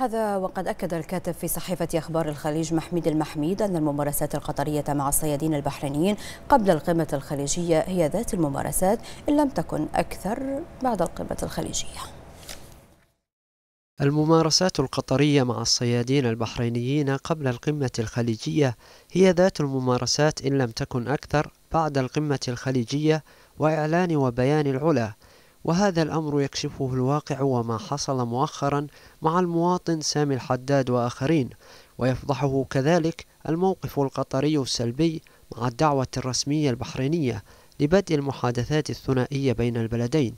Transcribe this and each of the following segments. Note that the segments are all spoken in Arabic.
هذا وقد أكد الكاتب في صحيفة أخبار الخليج محميد المحميد أن الممارسات القطرية مع الصيادين البحرينيين قبل القمة الخليجية هي ذات الممارسات إن لم تكن أكثر بعد القمة الخليجية الممارسات القطرية مع الصيادين البحرينيين قبل القمة الخليجية هي ذات الممارسات إن لم تكن أكثر بعد القمة الخليجية وإعلان وبيان العلا وهذا الأمر يكشفه الواقع وما حصل مؤخرا مع المواطن سامي الحداد وآخرين ويفضحه كذلك الموقف القطري السلبي مع الدعوة الرسمية البحرينية لبدء المحادثات الثنائية بين البلدين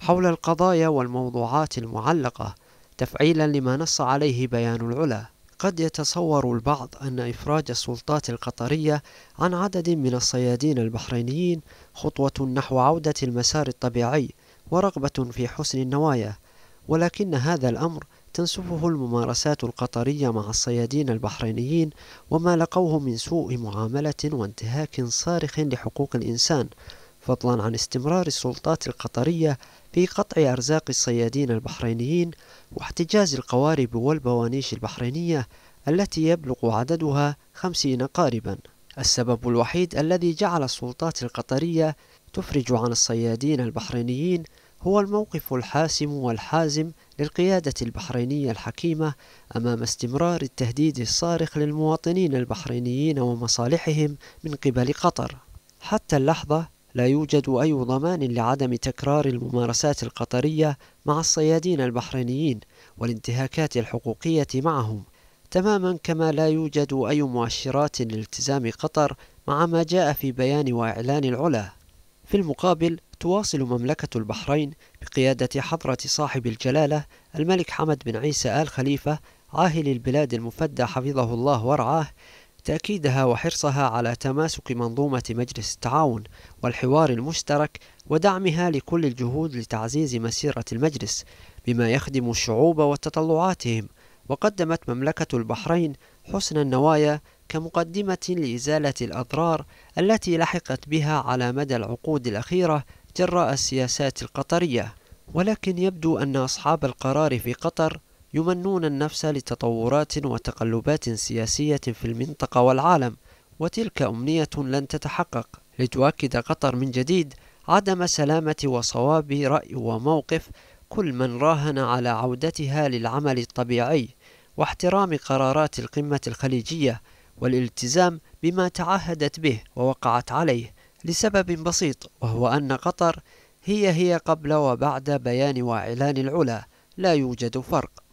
حول القضايا والموضوعات المعلقة تفعيلا لما نص عليه بيان العلا قد يتصور البعض أن إفراج السلطات القطرية عن عدد من الصيادين البحرينيين خطوة نحو عودة المسار الطبيعي ورغبة في حسن النوايا ولكن هذا الأمر تنسفه الممارسات القطرية مع الصيادين البحرينيين وما لقوه من سوء معاملة وانتهاك صارخ لحقوق الإنسان فضلا عن استمرار السلطات القطرية في قطع أرزاق الصيادين البحرينيين واحتجاز القوارب والبوانيش البحرينية التي يبلغ عددها خمسين قاربا السبب الوحيد الذي جعل السلطات القطرية تفرج عن الصيادين البحرينيين هو الموقف الحاسم والحازم للقيادة البحرينية الحكيمة أمام استمرار التهديد الصارخ للمواطنين البحرينيين ومصالحهم من قبل قطر حتى اللحظة لا يوجد أي ضمان لعدم تكرار الممارسات القطرية مع الصيادين البحرينيين والانتهاكات الحقوقية معهم تماما كما لا يوجد أي مؤشرات لالتزام قطر مع ما جاء في بيان وإعلان العلا في المقابل تواصل مملكة البحرين بقيادة حضرة صاحب الجلالة الملك حمد بن عيسى آل خليفة عاهل البلاد المفدى حفظه الله ورعاه تأكيدها وحرصها على تماسك منظومة مجلس التعاون والحوار المشترك ودعمها لكل الجهود لتعزيز مسيرة المجلس بما يخدم الشعوب وتطلعاتهم وقدمت مملكة البحرين حسن النوايا كمقدمة لإزالة الأضرار التي لحقت بها على مدى العقود الأخيرة جراء السياسات القطرية ولكن يبدو أن أصحاب القرار في قطر يمنون النفس لتطورات وتقلبات سياسية في المنطقة والعالم وتلك أمنية لن تتحقق لتؤكد قطر من جديد عدم سلامة وصواب رأي وموقف كل من راهن على عودتها للعمل الطبيعي واحترام قرارات القمة الخليجية والالتزام بما تعهدت به ووقعت عليه لسبب بسيط وهو أن قطر هي هي قبل وبعد بيان وإعلان العلا لا يوجد فرق